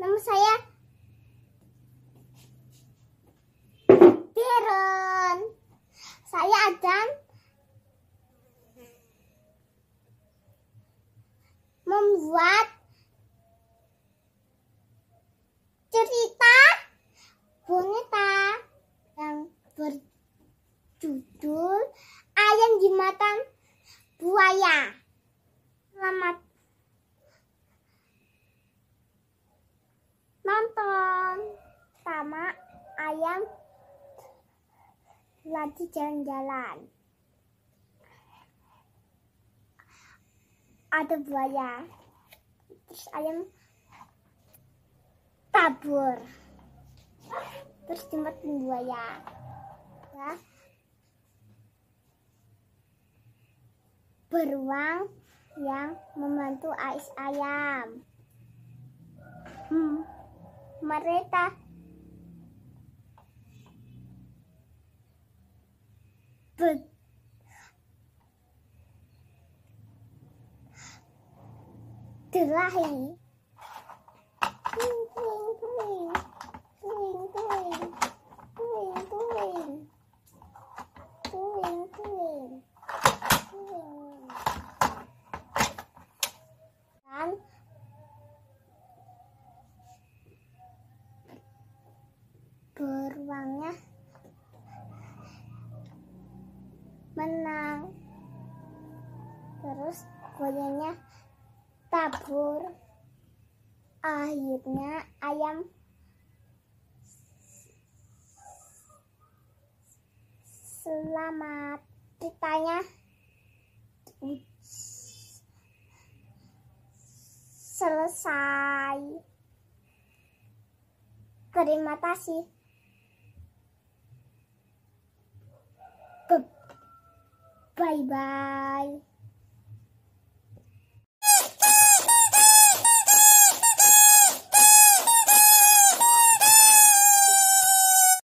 Nama saya Piron. Saya akan membuat cerita boneka yang berjudul Ayam di Matan Buaya. Selamat lagi jalan-jalan. Ada buaya. Terus ayam tabur. Terus dimatiin buaya. Ya. Beruang yang membantu ais ayam. Hmm. Mereka gerah ini kering kering kering kering kering kering kering kering dan beruangnya menang terus goyangnya tabur akhirnya ayam selamat ditanya selesai terima kasih bye bye